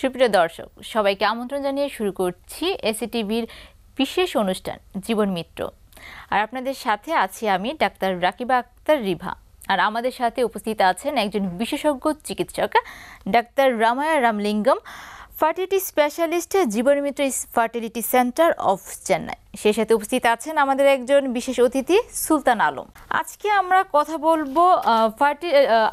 সুপ্রিয় দর্শক সবাইকে আমন্ত্রণ জানিয়ে শুরু করছি এসিটিভির বিশেষ অনুষ্ঠান জীবন মিত্র আর আপনাদের সাথে আছি আমি ডাক্তার রাকিবা আক্তার রিভা আর আমাদের সাথে উপস্থিত আছেন একজন বিশেষজ্ঞ চিকিৎসক doctor Ramaya Ramalingam fertility specialist Jeevanmitra fertility centre of Chennai সে সাথে উপস্থিত আছেন আমাদের একজন বিশেষ অতিথি সুলতান আলম আজকে আমরা কথা বলবো ফার্টি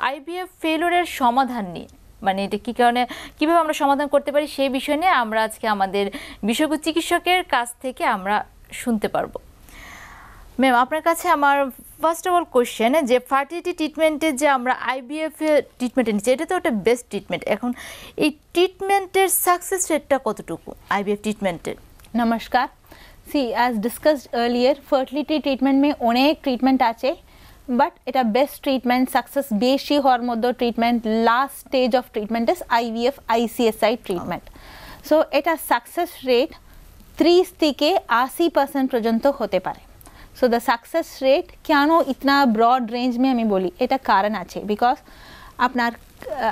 আইবিএফ ফেলোরের সমাধান নিয়ে মানে এটা কী কারণে কীভাবে আমরা সমাধান করতে পারি সেই বিষয় নিয়ে আমরা আজকে আমাদের বিশেষজ্ঞ চিকিৎসকের কাছ থেকে আমরা শুনতে পারবো ম্যাম আপনার কাছে আমার ফার্স্ট অফ অল কোশ্চেন যে ফার্টিলিটি ট্রিটমেন্টের যে আমরা আইবিএফ ট্রিটমেন্টে নিচ্ছি এটা তো একটা বেস্ট ট্রিটমেন্ট এখন এই ট্রিটমেন্টের সাকসেস রেটটা কতটুকু আইবিএফ ট্রিটমেন্টের নমস্কার see as discussed earlier fertility treatment মে অনেক ট্রিটমেন্ট আছে বাট এটা বেস্ট ট্রিটমেন্ট সাকসেস বেশি হওয়ার মধ্যে treatment last stage of treatment is IVF ICSI treatment so এটা সাকসেস রেট ত্রিশ থেকে আশি পার্সেন্ট পর্যন্ত হতে পারে সো দ্য সাকসেস রেট কেন ইতনা ব্রড রেঞ্জ মে আমি বলি এটা কারণ আছে বিকজ আপনার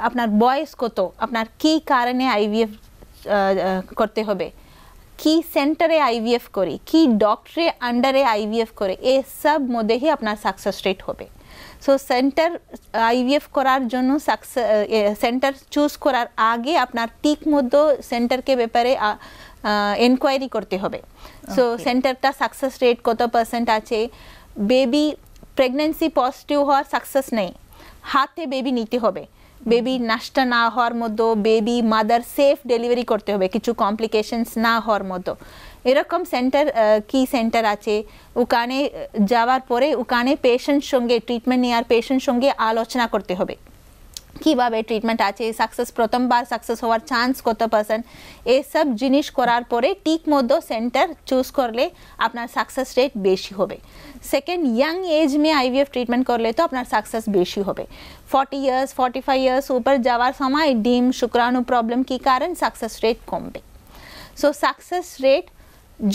আপনার বয়স কত আপনার কী কারণে আইভিএফ করতে হবে কি সেন্টার এ আইভিএফ করে কি ডক্টরে আন্ডারে আইভিএফ করে এ সব মোদে হি আপনার সাকসেস রেট হবে সো সেন্টার আইভিএফ করার জন্য সাকসেস সেন্টার চুজ করার আগে আপনার ঠিক মতো সেন্টার কে ব্যাপারে এনকোয়ারি করতে হবে সো সেন্টার টা সাকসেস রেট কত परसेंट আছে বেবি প্রেগন্যান্সি পজিটিভ হয় সাকসেস নেই হাত তে বেবি নিতে হবে বেবি নষ্ট না হওয়ার মতো বেবি মাদার সেফ ডেলিভারি করতে হবে কিছু কমপ্লিকেশনস না হওয়ার মতো এরকম সেন্টার কি সেন্টার আছে ওখানে যাওয়ার পরে ওখানে পেশেন্ট সঙ্গে ট্রিটমেন্ট নেওয়ার পেশেন্ট সঙ্গে আলোচনা করতে হবে কীভাবে ট্রিটমেন্ট আছে সাকসেস প্রথমবার সাকসেস হওয়ার চান্স কত পার্সেন্ট এসব জিনিস করার পরে ঠিক মতো সেন্টার চুজ করলে আপনার সাকসেস রেট বেশি হবে সেকেন্ড ইয়াং এজ মে আইভিএফ ট্রিটমেন্ট করলে তো আপনার সাকসেস বেশি হবে forty years forty five years উপর যাওয়ার সময় ডিম শুক্রাণু প্রবলেম কি কারণ সাকসেস রেট কমবে সো সাকসেস রেট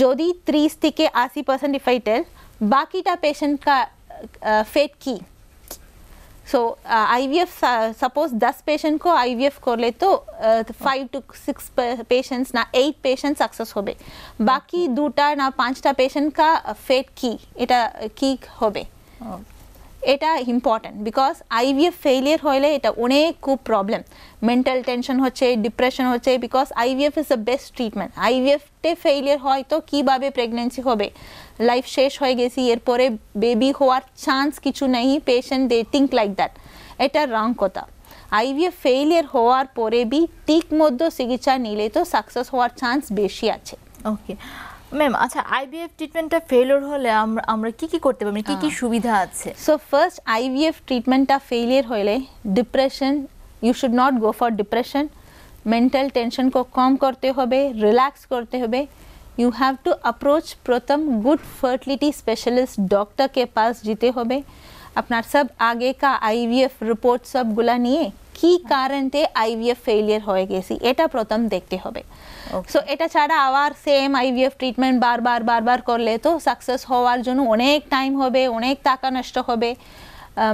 যদি ত্রিশ থেকে আশি পার্সেন্ট ইফাইটেল বাকিটা পেশেন্ট কা ফেট কী सो ईवीएफ सपोज दस पेशेंट को ईवीएफ कर ले तो फाइव टू सिक्स पेशेंट्स ना एट पेशेंट सक्सेस हो बाकी दूटा ना पांचटा पेशेंट का फेट की इटा की हो এটা ইম্পর্ট্যান্ট বিকজ আইভিএফ ফেইলিয়ার হলে এটা অনেক খুব প্রবলেম মেন্টাল টেনশন হচ্ছে ডিপ্রেশন হচ্ছে because IVF is the best treatment আইভিএফটে ফেইলিয়ার হয় তো কীভাবে প্রেগনেন্সি হবে লাইফ শেষ হয়ে গেছি এরপরে বেবি হওয়ার চান্স কিছু নেই patient they think like that এটা রং কথা আইভিএফ ফেইলিয়ার হওয়ার পরে বি ঠিক মধ্য চিকিৎসা নিলে তো সাকসেস হওয়ার চান্স বেশি আছে ওকে ম্যাম আচ্ছা আইভিএফ ট্রিটমেন্টটা ফেলিওর হলে আমরা আমরা কি কি করতে পারি মানে কি কি সুবিধা আছে সো ফার্স্ট আইভিএফ ট্রিটমেন্টটা ফেলিয়ার হলে depression you should not go for depression mental tension কো কম করতে হবে রিল্যাক্স করতে হবে ইউ হ্যাভ টু অ্যাপ্রোচ প্রথম গুড ফার্টিলিটি স্পেশালিস্ট ডক্টরকে পাস যেতে হবে আপনার সব আগেকার আইভিএফ রিপোর্ট সবগুলা নিয়ে কি কারণে আইভিএফ ফেলিয়ার হয়ে গেছি এটা প্রথম দেখতে হবে সো এটা ছাড়া আবার সেম আইভিএফ ট্রিটমেন্ট বারবার বারবার করলে তো সাকসেস হওয়ার জন্য অনেক টাইম হবে অনেক টাকা নষ্ট হবে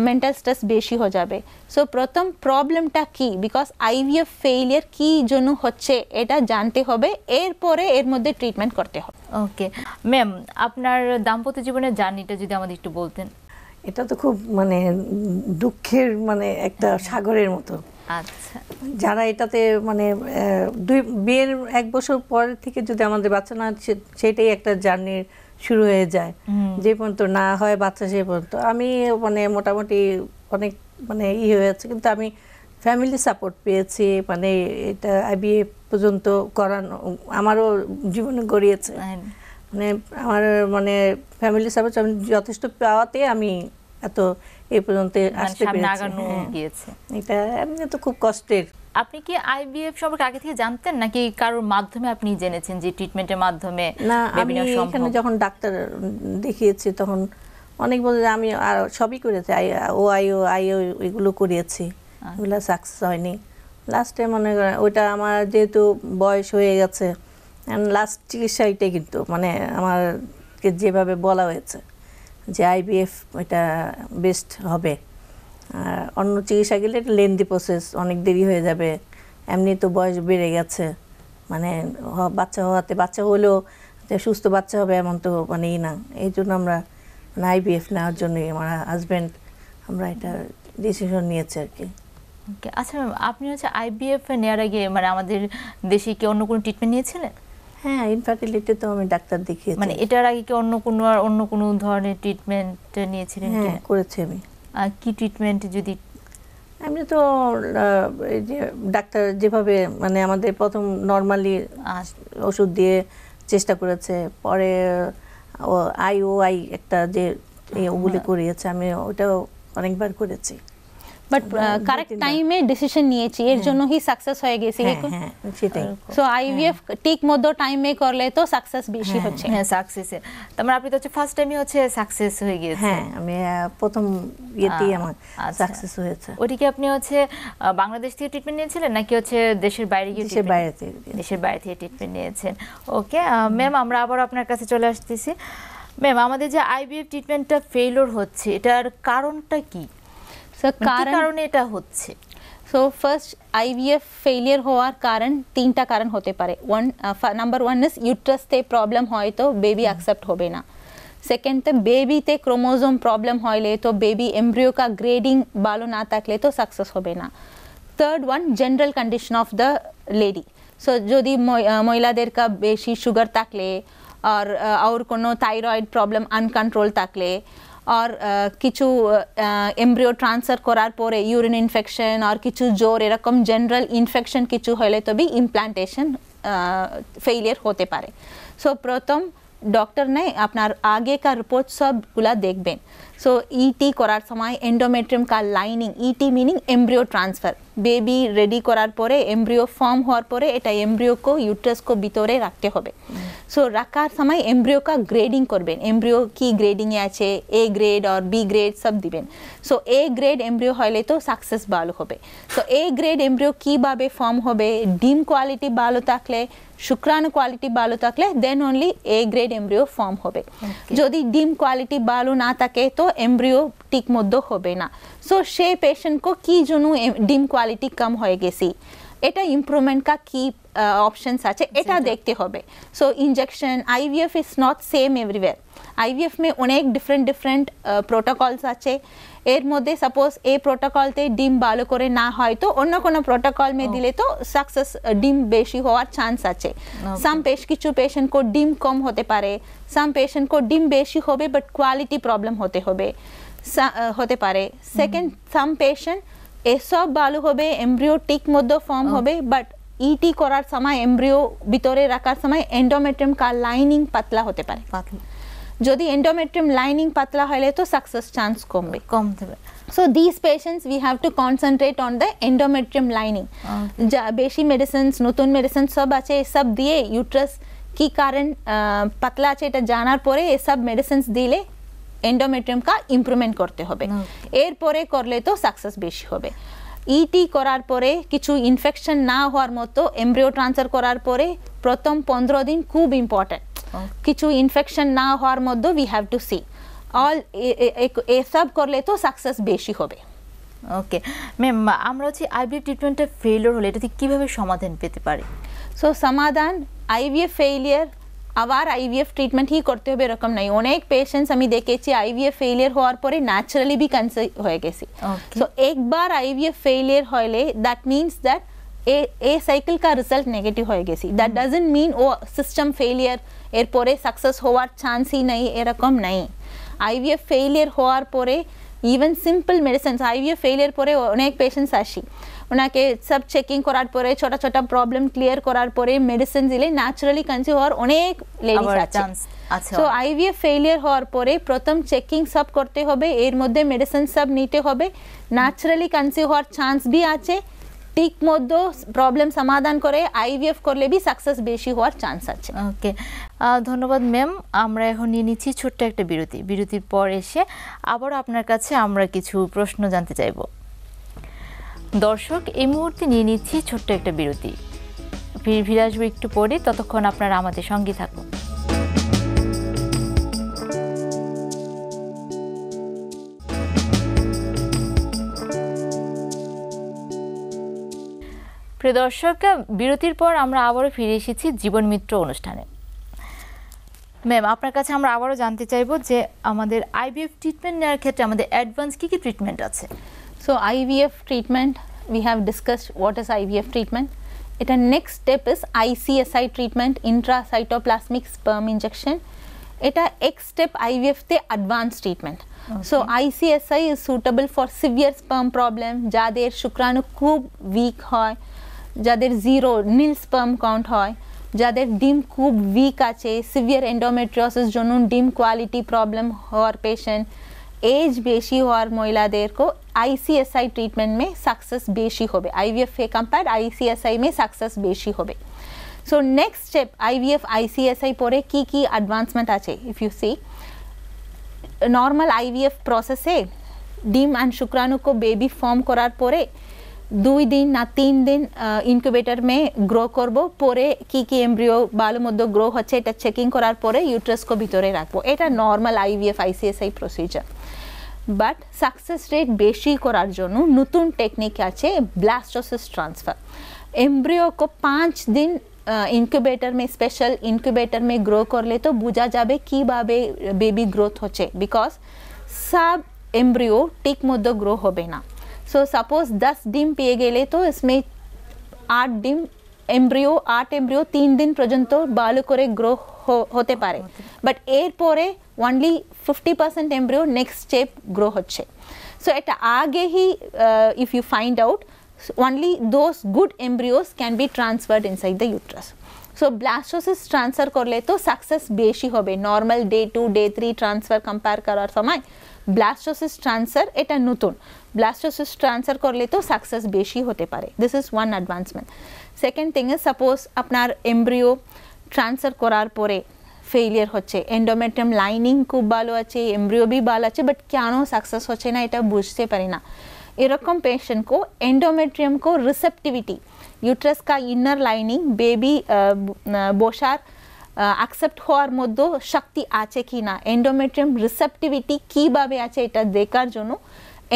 মেন্টাল স্ট্রেস বেশি হয়ে যাবে সো প্রথম প্রবলেমটা কি বিকজ আইভিএফ ফেইলিয়ার কি জন্য হচ্ছে এটা জানতে হবে এরপরে এর মধ্যে ট্রিটমেন্ট করতে হবে ওকে ম্যাম আপনার দাম্পত্য জীবনের জার্নিটা যদি আমাদের একটু বলতেন এটা তো খুব মানে দুঃখের মানে একটা সাগরের মতো আচ্ছা যারা এটাতে মানে দুই বিয়ের এক বছর পর থেকে যদি আমাদের বাচ্চা না সেটাই একটা জার্নির শুরু হয়ে যায় যে পর্যন্ত না হয় বাচ্চা সে পর্যন্ত আমি মানে মোটামুটি অনেক মানে ই যাচ্ছে কিন্তু আমি ফ্যামিলি সাপোর্ট পেয়েছি মানে এটা বিয়ে পর্যন্ত করানো আমারও জীবনে গড়িয়েছে মানে আমার মানে ফ্যামিলি সাপোর্ট আমি যথেষ্ট পাওয়াতে আমি এত এই পর্যন্ত মানে আসতে পেরেছি হ্যাঁ। গিয়েছে এটা এমনি তো খুব কষ্টের আপনি কি আইবিএফ সম্পর্কে আগে থেকে জানতেন নাকি কারোর মাধ্যমে আপনি জেনেছেন যে ট্রিটমেন্টের মাধ্যমে না আমি এখানে যখন ডাক্তার দেখিয়েছি তখন অনেক বলে যে আমি আর সবই করেছি I O I O I O এগুলো করিয়েছি আচ্ছা। এগুলো সাকসেস হয়নি লাস্টে মনে করেন ওইটা আমার যেহেতু বয়স হয়ে গেছে লাস্ট চিকিৎসা এটা কিন্তু মানে আমাকে যেভাবে বলা হয়েছে যে আইবিএফ এটা বেস্ট হবে আর অন্য চিকিৎসা গেলে এটা লেন্দি প্রসেস অনেক দেরি হয়ে যাবে এমনি তো বয়স বেড়ে গেছে মানে বাচ্চা হওয়াতে বাচ্চা হলেও সুস্থ বাচ্চা হবে এমন তো মানে ই না এই জন্য আমরা মানে আইবিএফ নেওয়ার জন্যই আমার হাজব্যান্ড আমরা এটা ডিসিশন নিয়েছি আর কি আচ্ছা আপনি হচ্ছে আইবিএফ নেওয়ার আগে মানে আমাদের দেশে কি অন্য কোনো ট্রিটমেন্ট নিয়েছিলেন হ্যাঁ ইনফার্টিলিটি তো আমি ডাক্তার দেখিয়েছি মানে এটার আগে কি অন্য কোনো আর অন্য কোনো ধরনের ট্রিটমেন্ট নিয়েছিলেন হ্যাঁ করেছি আমি আর কি ট্রিটমেন্ট যদি আমি তো এই যে ডাক্তার যেভাবে মানে আমাদের প্রথম নর্মালি ওষুধ দিয়ে চেষ্টা করেছে পরে আইওআই একটা যে ওগুলি হ্যাঁ। করিয়েছে আমি ওটাও অনেকবার করেছি বাট কারেক্ট টাইমে ডিসিশন নিয়েছি এর হ্যাঁ। জন্য হি সাকসেস হয়ে গেছে হ্যাঁ, হ্যাঁ, সেটাই সো আইভিএফ ঠিক মতো টাইমে করলে তো সাকসেস বেশি হচ্ছে হ্যাঁ সাকসেস তোমার মানে আপনি তো হচ্ছে ফার্স্ট টাইমই হচ্ছে সাকসেস হয়ে গিয়েছে হ্যাঁ আমি প্রথম ইয়েতেই আমার সাকসেস আচ্ছা। হয়েছে ওটিকে আপনি হচ্ছে বাংলাদেশ থেকে ট্রিটমেন্ট নিয়েছিলেন নাকি হচ্ছে দেশের বাইরে গিয়ে দেশের বাইরে থেকে দেশের বাইরে থেকে ট্রিটমেন্ট নিয়েছেন ওকে ম্যাম আমরা আবার আপনার কাছে চলে আসতেছি ম্যাম আমাদের যে আইবিএফ ট্রিটমেন্টটা ফেলোর হচ্ছে এটার কারণটা কি মানে কারণে এটা হচ্ছে সো ফার্স্ট আইভিএফ ফেলিয়ার হওয়ার কারণ তিনটা কারণ হতে পারে ওয়ান নাম্বার ওয়ান ইজ ইউট্রাসতে প্রবলেম হয় তো বেবি অ্যাকসেপ্ট হবে না সেকেন্ড তো বেবিতে ক্রোমোজোম প্রবলেম হইলে তো বেবি এমব্রিও কা গ্রেডিং ভালো না থাকলে তো সাকসেস হবে না third one general condition of the lady so যদি uh, মহিলাদের কা বেশি সুগার থাকলে আর ওর uh, কোনো থাইরয়েড প্রবলেম আনকন্ট্রোল থাকলে और किचु एम्ब्रियो ट्रांसफर करार पोरे यूरिन इन्फेक्शन और किचु जोर ए रकम जनरल इन्फेक्शन किचु हेले तो भी इम्प्लांटेशन फेलियर होते पारे सो so, प्रथम डॉक्टर ने अपना आगे का रिपोर्ट सब गुला देखबेन সো ইটি e করার সময় এন্ডোমেট্রিয়াম কা lining ET meaning embryo transfer baby ready করার পরে এমব্রিও ফর্ম হওয়ার পরে এটা এমব্রিওকে ইউট্রাসকো ভিতরে রাখতে হবে সো রাখার সময় এমব্রিও কা গ্রেডিং করবেন এমব্রিও কি গ্রেডিংয়ে আছে এ গ্রেড আর বি গ্রেড সব দিবেন সো এ গ্রেড এমব্রিও হলে তো সাকসেস ভালো হবে তো এ গ্রেড এমব্রিও কীভাবে ফর্ম হবে ডিম কোয়ালিটি ভালো থাকলে শুক্রাণু কোয়ালিটি ভালো থাকলে then only A grade embryo form হবে যদি ডিম কোয়ালিটি ভালো না থাকে তো एमब्रिओ टिक मध्य होना सो से पेशेंट को क्यों डिम क्वालिटी कम हो गेसि एट इम्प्रुवमेंट का कि अपशन्स आटा देखते हो so injection I V F is not same everywhere I V F में अनेक डिफरेंट डिफरेंट प्रोटोकल्स आ এর মধ্যে সাপোজ এ প্রোটোকলতে ডিম ভালো করে না হয় তো অন্য কোনো প্রোটোকল মে দিলে তো সাকসেস ডিম বেশি হওয়ার চান্স আছে সাম পেশ কিছু পেশেন্ট কো ডিম কম হতে পারে সাম পেশেন্ট কো ডিম বেশি হবে বাট কোয়ালিটি প্রবলেম হতে হবে হতে পারে সেকেন্ড সাম পেশেন্ট এসব ভালো হবে এমব্রিও টিক মধ্যে ফর্ম হবে বাট ইটি e করার সময় এমব্রিও ভিতরে রাখার সময় এন্ডোমেট্রিয়াম কার লাইনিং পাতলা হতে পারে পাতলা যদি এন্ডোমেট্রিয়াম লাইনিং পাতলা হয়লে তো সাকসেস চান্স কমবে কমবে so this patients we have to concentrate on the endometrium lining বেশি মেডিসিনস নতুন মেডিসিন সব আছে সব দিয়ে ইউট্রাস কি কারণ পাতলাছে এটা জানার পরে এই সব মেডিসিনস দিলে এন্ডোমেট্রিয়াম কা ইমপ্রুভমেন্ট করতে হবে এর পরে করলে তো সাকসেস বেশি হবে ইটি করার পরে কিছু ইনফেকশন না হওয়ার মত এমব্রয়ো ট্রান্সফার করার পরে প্রথম 15 দিন খুব ইম্পর্টেন্ট কিছু ইনফেকশন না হওয়ার মধ্যে we have to see all এসব করলে তো সাকসেস বেশি হবে ওকে ম্যাম আমরা হচ্ছে আইভিএফ ট্রিটমেন্টটা ফেলিয়র হলে এটাতে কীভাবে সমাধান পেতে পারি সো সমাধান আইবিএফ ফেলিয়ার আবার আইভিএফ ট্রিটমেন্টই করতে হবে এরকম নাই অনেক পেশেন্টস আমি দেখেছি আইভিএফ ফেলিয়ার হওয়ার পরে ন্যাচারালি বি ক্যান্সার হয়ে গেছি সো একবার আইভিএফ ফেলিয়ার হলে that means that a cycle কা রেজাল্ट নেগেটিভ হয়ে গেছি দ্যাট ডাজেন্ট মিন ও সিস্টেম ফেলিয়ার এরপরে সাকসেস হওয়ার চান্সই নাই এরকম নাই আইভিএফ ফেলিয়ার হওয়ার পরে even simple medicines IVF failure পরে অনেক পেশেন্টস আসি ওনাকে সব চেকিং করার পরে ছোট ছোট প্রবলেম ক্লিয়ার করার পরে মেডিসিন দিলে ন্যাচারালি কনসিউ হওয়ার অনেক লেডিস আছে সো আইভিএফ ফেলিয়ার হওয়ার পরে প্রথম চেকিং সব করতে হবে এর মধ্যে মেডিসিন সব নিতে হবে ন্যাচারালি কনসিউ হওয়ার চান্স বি আছে মধ্যে প্রবলেম সমাধান করে আইভিএফ করলে বি সাকসেস বেশি হওয়ার চান্স আছে ওকে ধন্যবাদ ম্যাম আমরা এখন নিয়ে নিচ্ছি ছোট্ট একটা বিরতি বিরতির পর এসে আবার আপনার কাছে আমরা কিছু প্রশ্ন জানতে চাইব দর্শক এই মুহূর্তে নিয়ে নিচ্ছি ছোট্ট একটা বিরতি ফিরে ফিরে আসবো একটু পরে ততক্ষণ আপনারা আমাদের সঙ্গে থাকুন প্রিয় দর্শক বিরতির পর আমরা আবারও ফিরে এসেছি জীবন মিত্র অনুষ্ঠানে ম্যাম আপনার কাছে আমরা আবারও জানতে চাইব যে আমাদের আইভিএফ ট্রিটমেন্ট নেওয়ার ক্ষেত্রে আমাদের অ্যাডভান্স কী কী ট্রিটমেন্ট আছে so IVF treatment we have discussed what is IVF treatment এটা next step step ICSI treatment treatment, sperm sperm এটা এক্স স্টেপ আইভিএফতে advance treatment so ICSI is suitable for severe sperm problem যাদের শুক্রাণু খুব উইক হয় जर जिरो नीलस्पम काउंट है जर डिम खूब उक आर एंडोमेट्रियसिस डिम क्वालिटी प्रब्लेम हर पेशेंट एज बेसि हर महिला को I C S I treatment में सकसेस बेसि हो आई वि एफ ए compare I C S I में सकसेस बेसि हो so next step I V F I C S I पर कि advancement of you see normal I V F प्रसेसे डिम एंड शुक्राणु को बेबी फर्म करारे দুই দিন না তিন দিন ইনকিউবেটার মেয়ে গ্রো করব পরে কি কি এমব্রিও বালুর মধ্যে গ্রো হচ্ছে এটা চেকিং করার পরে ইউট্রাসকে ভিতরে রাখবো এটা normal IVF ICSI procedure but success rate বেশি করার জন্য নতুন টেকনিক আছে ব্লাস্টোসিস ট্রান্সফার এমব্রিওকে পাঁচ দিন ইনকিউবেটার মে স্পেশাল ইনকিউবেটার মে গ্রো করলে তো বোঝা যাবে কীভাবে বেবি গ্রোথ হচ্ছে বিকজ সব এমব্রিও ঠিক মধ্য গ্রো হবে না सो सपोज दस डिम पिए गेले तो इसमें आठ डिम एम्ब्रियो आठ एम्ब्रियो तीन दिन पर्यंतो बालकोरे ग्रो हो, होते पारे बट एर पोरे only fifty percent embryo next step grow होच्छे सो एट आगे ही if you find out only those good embryos can be transferred inside the uterus. So blastocyst transfer कर ले तो success बेशी हो बे normal day two day three transfer compare करो समय ब्लैस्टोसिस ट्रांसर एट नतून ब्लैस्टोसिस ट्रांसर कर ले तो सकसेस बेसि होते this is one advancement second thing is suppose अपनार एमब्रिओ ट्रांसफार करारे फेलियर होंडोमेटम लाइनिंग खूब भलो आमब्रिओ भी भलो आट क्यों सकसेस होना ये बुझते परिना यकम पेशेंट को एंडोमेट्रियम को रिसेप्टिविटी यूट्रस का इनर लाइनिंग बेबी बसार uh, uh অ্যাকসেপ্ট হওয়ার মধ্যেও শক্তি আছে কি না এন্ডোমেট্রিয়াম রিসেপ্টিভিটি কীভাবে আছে এটা দেখার জন্য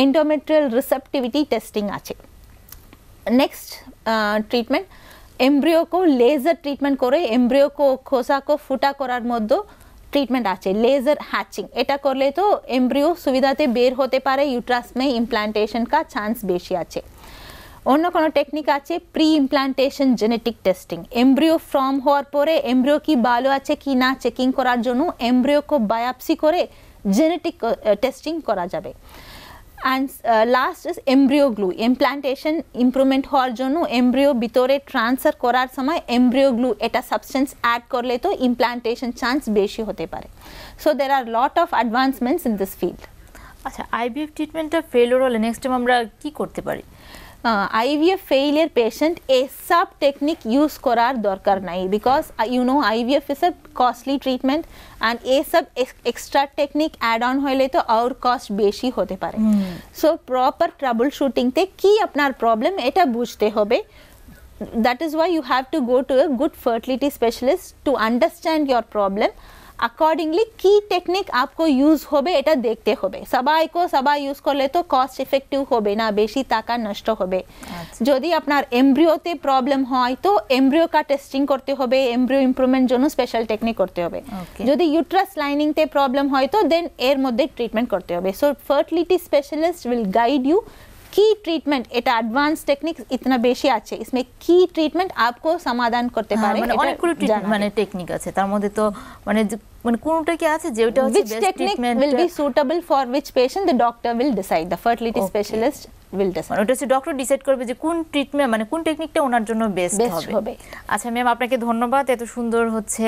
এন্ডোমেট্রিয়াল রিসেপ্টিভিটি টেস্টিং আছে নেক্সট ট্রিটমেন্ট এমব্রিওকো লেজার ট্রিটমেন্ট করে এমব্রিওকো খোসাকো ফুটা করার মধ্যেও ট্রিটমেন্ট আছে লেজার হ্যাচিং এটা করলে তো এমব্রিও সুবিধাতে বের হতে পারে ইউট্রাস মে ইমপ্লান্টেশন কা চান্স বেশি আছে অন্য কোনো টেকনিক আছে pre implantation genetic testing embryo form হওয়ার পরে এমব্রিও কি ভালো আছে কি না চেকিং করার জন্য এমব্রিওকে বায়োপসি করে জেনেটিক টেস্টিং করা যাবে and last is embryo glue implantation improvement হওয়ার জন্য এমব্রিও ভিতরে ট্রান্সফার করার সময় এমব্রিও গ্লু এটা সাবস্টেন্স অ্যাড করলে তো ইমপ্লান্টেশন চান্স বেশি হতে পারে so there are lot of advancements in this field আচ্ছা আইবিএফ ট্রিটমেন্টটা ফেল হলে নেক্সট টাইম আমরা কী করতে পারি आईवीएफ फेलियर पेशेंट ए सब टेक्निक यूज करार दरकार नहीं because you know IVF is a costly treatment and a सब एक्स्ट्रा टेक्निक एड ऑन हो तो और कॉस्ट बेसी होते पारे सो प्रॉपर ट्रबल शूटिंग ते की अपनार प्रॉब्लम এটা বুঝতে হবে that is why you have to go to a good fertility specialist to understand your problem accordingly কি টেকনিক আপকো ইউজ হবে এটা দেখতে হবে সবাইকো সবাই ইউজ করলে তো কস্ট এফেক্টিভ হবে না বেশি টাকা নষ্ট হবে যদি আপনার এমব্রিওতে প্রবলেম হয় তো এমব্রিও কা টেস্টিং করতে হবে এমব্রিও ইমপ্রুভমেন্ট জন্য স্পেশাল টেকনিক করতে হবে যদি ইউট্রাস লাইনিংতে প্রবলেম হয় তো দেন এর মধ্যে ট্রিটমেন্ট করতে হবে so fertility specialist will guide you की ट्रीटमेंट এটা অ্যাডভান্স টেকনিক ইতনা বেশি আছে इसमें की ট্রিটমেন্ট आपको সমাধান করতে পারে মানে অনেকগুলো মানে টেকনিক আছে তার মধ্যে তো মানে মানে কোনটা কি আছে যেটা হচ্ছে best treatment will be suitable for which patient the doctor will decide the fertility specialist will decide ওটা হচ্ছে ডক্টর ডিসাইড করবে যে কোন ট্রিটমেন্ট মানে কোন টেকনিকটা ওনার জন্য বেস্ট হবে আচ্ছা ম্যাম আপনাকে ধন্যবাদ এত সুন্দর হচ্ছে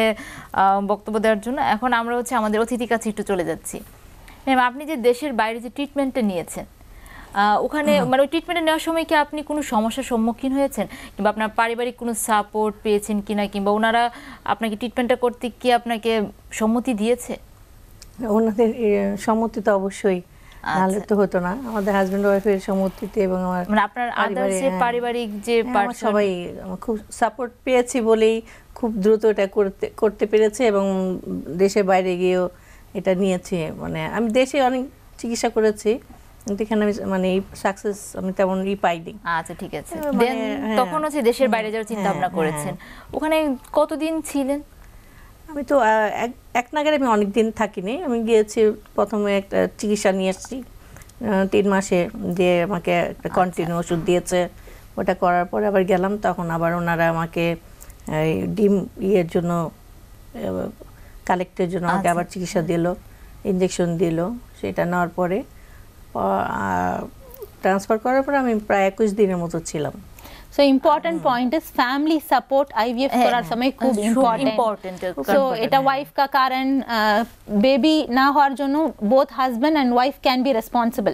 বক্তব্য দেওয়ার জন্য এখন আমরা হচ্ছে আমাদের অতিথি কাছে একটু চলে যাচ্ছি ম্যাম আপনি যে দেশের বাইরে যে ট্রিটমেন্টটা নিয়েছেন ওখানে মানে ট্রিটমেন্টে নেওয়ার সময় কি আপনি কোনো সমস্যার সম্মুখীন হয়েছেন কিংবা আপনার পারিবারিক কোনো সাপোর্ট পেয়েছেন কিনা কিংবা ওনারা আপনাকে ট্রিটমেন্টটা করতে কি আপনাকে সম্মতি দিয়েছে ওনাদের সম্মতি তো অবশ্যই আচ্ছা। তো হতো না আমাদের হাজবেন্ড ওয়াইফের সম্মতিতে এবং আমার মানে আপনার আদার্স হ্যাঁ। পারিবারিক যে হ্যাঁ, সবাই খুব সাপোর্ট পেয়েছি বলেই খুব দ্রুত এটা করতে করতে পেরেছে এবং দেশের বাইরে গিয়েও এটা নিয়েছে মানে আমি দেশে অনেক চিকিৎসা করেছি কিন্তু আমি মানে সাকসেস আমি তেমন ই পাইনি আচ্ছা ঠিক আছে দেন মানে হ্যাঁ। তখন হচ্ছে দেশের বাইরে যাওয়ার চিন্তা হ্যাঁ, ভাবনা হ্যাঁ। করেছেন ওখানে কতদিন ছিলেন আমি তো এক নাগারে আমি অনেক দিন থাকিনি আমি গিয়েছি প্রথমে একটা চিকিৎসা নিয়ে এসেছি তিন মাসে দিয়ে আমাকে একটা কন্টিনিউ আচ্ছা। ওষুধ দিয়েছে ওটা করার পরে আবার গেলাম তখন আবার ওনারা আমাকে ডিম ইয়ের জন্য কালেক্টের জন্য আমাকে আচ্ছা। আবার চিকিৎসা দিল ইঞ্জেকশন দিল সেটা নেওয়ার পরে ট্রান্সফার করার পর আমি প্রায় একুশ দিনের মতো ছিলাম so important point is family support IVF করার হ্যাঁ। সময় খুব ইম্পর্টেন্ট সো এটা ওয়াইফ হ্যাঁ। কা কারণ বেবি না হওয়ার জন্য both husband and wife can be responsible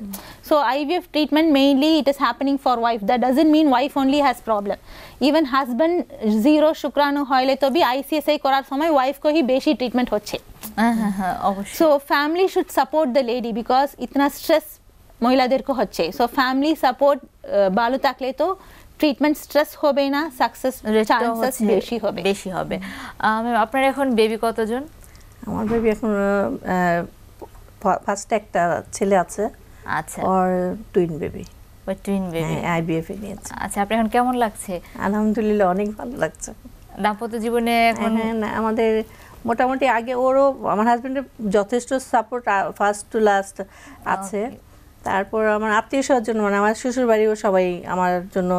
so IVF treatment mainly it is happening for wife that doesn't mean wife only has problem even husband zero শুক্রাণু হইলে তো বি আইসিএসআই করার সময় ওয়াইফ কো হি বেশি ট্রিটমেন্ট হচ্ছে so family should support the lady because ইতনা stress মহিলাদেরকে হচ্ছে সো ফ্যামিলি সাপোর্ট ভালো থাকলে তো ট্রিটমেন্ট স্ট্রেস হবে না সাকসেস চান্সেস বেশি হবে বেশি হবে আপনার এখন বেবি কতজন আমার বেবি এখন ফার্স্ট একটা ছেলে আছে আচ্ছা আর টুইন বেবি ওই টুইন বেবি আইবিএফ এ নিয়েছে আচ্ছা আপনার এখন কেমন লাগছে আলহামদুলিল্লাহ অনেক ভালো লাগছে দাম্পত্য জীবনে এখন হ্যাঁ, হ্যাঁ, আমাদের মোটামুটি আগে ওরও আমার হাজবেন্ডের যথেষ্ট সাপোর্ট ফার্স্ট টু লাস্ট আছে তারপর আমার আত্মীয় স্বজন মানে আমার শ্বশুরবাড়িও সবাই আমার জন্য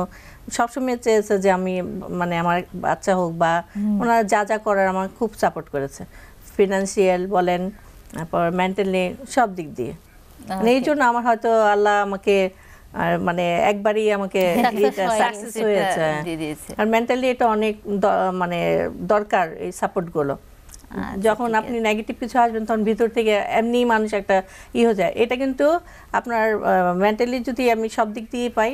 সবসময় চেয়েছে যে আমি মানে আমার বাচ্চা হোক বা ওনারা যা যা করার আমার খুব সাপোর্ট করেছে ফিনান্সিয়াল বলেন তারপর মেন্টালি সব দিক দিয়ে মানে এই জন্য আমার হয়তো আল্লাহ আমাকে আর মানে একবারই আমাকে সাকসেস হয়েছে আর মেন্টালি এটা অনেক মানে দরকার এই সাপোর্টগুলো যখন আপনি নেগেটিভ কিছু আসবেন তখন ভিতর থেকে এমনি মানুষ একটা ই হয়ে যায় এটা কিন্তু আপনার মেন্টালি যদি আমি সব দিক দিয়ে পাই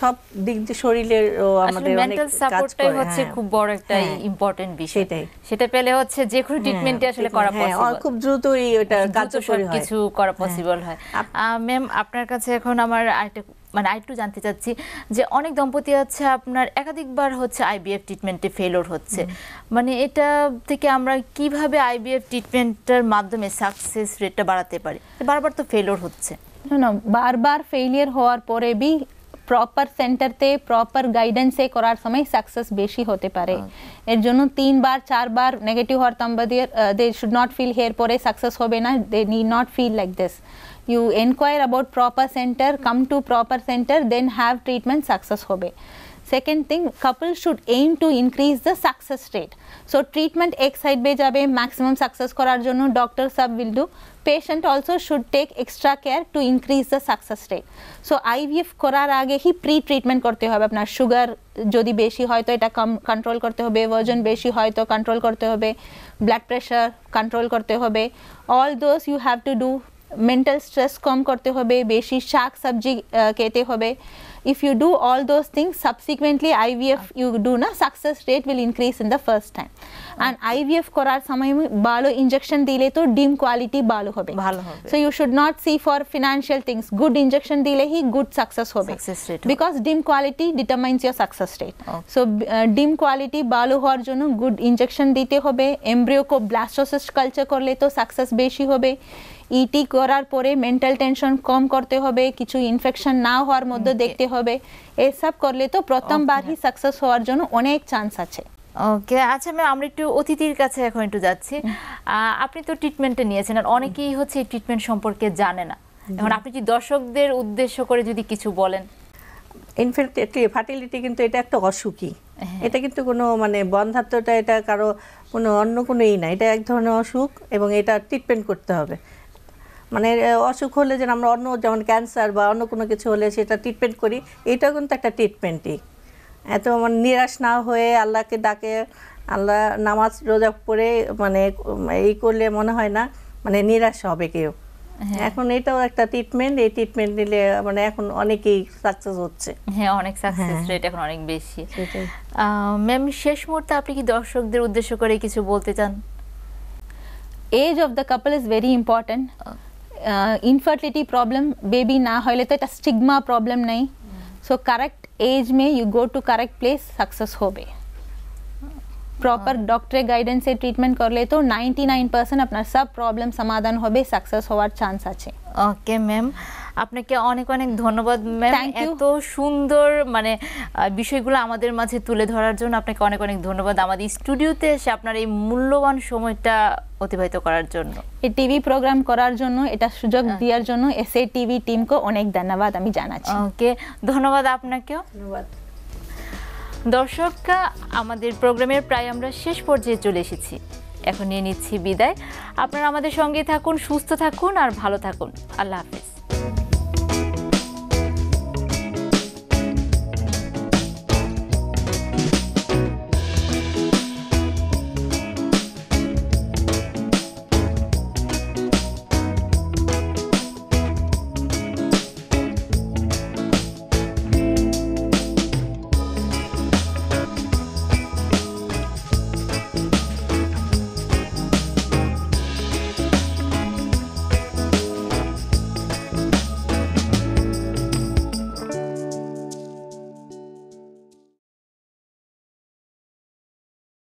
সব দিক দিয়ে শরীরের আমাদের মেন্টাল সাপোর্টটাই হ্যাঁ। হচ্ছে খুব বড় একটা ইম্পর্টেন্ট হ্যাঁ। বিষয় সেটা পেলে হচ্ছে যে কোনো ট্রিটমেন্টই হ্যাঁ, আসলে করা পসিবল খুব দ্রুতই এটা কাজ হয় কিছু করা পসিবল হয় ম্যাম আপনার কাছে এখন আমার আরেকটা মানে আরেকটু জানতে চাচ্ছি যে অনেক দম্পতি আছে আপনার একাধিকবার হচ্ছে আইবিএফ ট্রিটমেন্টে ফেলোর হচ্ছে মানে এটা থেকে আমরা কিভাবে আইবিএফ ট্রিটমেন্টের মাধ্যমে সাকসেস রেটটা বাড়াতে পারি বারবার তো ফেলোর হচ্ছে না না বারবার ফেলিয়ার হওয়ার পরে বি প্রপার সেন্টারতে প্রপার গাইডেন্সে করার সময় সাকসেস বেশি হতে পারে আচ্ছা। এর জন্য তিনবার চারবার নেগেটিভ হওয়ার তাম্বাদের they should not feel here পরে সাকসেস হবে না they need not feel like this you inquire about proper center, come to proper center, then have treatment success hobe. Second thing, couples should aim to increase the success rate. So treatment ek side be jabe maximum success korar jonno doctor sab will do. Patient also should take extra care to increase the success rate. So IVF korar age hi pre-treatment korte hobe apnar sugar যদি বেশি হয় তো এটা control করতে হবে ওজন বেশি হয় তো কন্ট্রোল করতে হবে ব্লাড প্রেশার কন্ট্রোল করতে হবে all those you have to do mental stress কম করতে হবে বেশি শাক সবজি খেতে হবে if you do all those things subsequently IVF you do na success rate will increase in the first time and IVF korar samay mein balo injection dile to dim quality balo hobe bhalo hobe so you should not see for financial things good injection dile hi good success hobe success rate because dim quality determines your success rate okay. so uh, dim quality balo হওয়ার জন্য good injection দিতে হবে embryo ko blastocyst culture করলে তো success বেশি হবে ইটি e করার পরে মেন্টাল টেনশন কম করতে হবে কিছু ইনফেকশন না হওয়ার মধ্যে দেখতে হবে এসব করলে তো প্রথমবারই সাকসেস হওয়ার জন্য অনেক চান্স আছে ওকে আচ্ছা ম্যাম আমরা একটু অতিথির কাছে এখন একটু যাচ্ছি আপনি তো ট্রিটমেন্টটা নিয়েছেন আর অনেকেই হচ্ছে এই ট্রিটমেন্ট সম্পর্কে জানে না এখন আপনি কি দর্শকদের উদ্দেশ্য করে যদি কিছু বলেন ইনফেক্ট ফার্টিলিটি কিন্তু এটা একটা অসুখী হ্যাঁ। এটা কিন্তু কোনো মানে বন্ধাত্মটা এটা কারো কোনো অন্য কোনো ই না এটা এক ধরনের অসুখ এবং এটা ট্রিটমেন্ট করতে হবে মানে অসুখ হলে যেন আমরা অন্য যেমন ক্যান্সার বা অন্য কোনো কিছু হলে সেটা ট্রিটমেন্ট করি এটাও কিন্তু একটা ট্রিটমেন্টই এত মানে নিরাশ না হয়ে আল্লাহকে ডাকে আল্লাহ নামাজ রোজা পড়ে মানে এই করলে মনে হয় না মানে নিরাশ হবে কেউ হ্যাঁ। এখন এটাও একটা ট্রিটমেন্ট এই ট্রিটমেন্ট নিলে মানে এখন অনেকেই সাকসেস হচ্ছে হ্যাঁ অনেক সাকসেস হ্যাঁ। রেট এখন অনেক বেশি ম্যাম শেষ মুহূর্তে আপনি কি দর্শকদের উদ্দেশ্য করে কিছু বলতে চান age of the couple is very important infertility problem baby ना हो तो स्टिग्मा प्रॉब्लम नहीं सो करेक्ट एज में you go to correct place success हो बे प्रॉपर डॉक्टर गाइडेंस से ट्रीटमेंट कर ले तो 99 परसेंट अपना सब प्रॉब्लम समाधान हो बे सक्सेस होवार चांस अच्छे ওকে ম্যাম আপনাকে অনেক অনেক ধন্যবাদ ম্যাম এত সুন্দর মানে বিষয়গুলো আমাদের মাঝে তুলে ধরার জন্য আপনাকে অনেক অনেক ধন্যবাদ আমাদের স্টুডিওতে এসে আপনার এই মূল্যবান সময়টা অতিবাহিত করার জন্য এই টিভি প্রোগ্রাম করার জন্য এটা সুযোগ হ্যাঁ। দেওয়ার জন্য এস এ টিভি টিমকে অনেক ধন্যবাদ আমি জানাচ্ছি ওকে ধন্যবাদ আপনাকেও ধন্যবাদ দর্শক আমাদের প্রোগ্রামের প্রায় আমরা শেষ পর্যায়ে চলে এসেছি এখন নিয়ে নিচ্ছি বিদায় আপনারা আমাদের সঙ্গে থাকুন সুস্থ থাকুন আর ভালো থাকুন আল্লাহ হাফেজ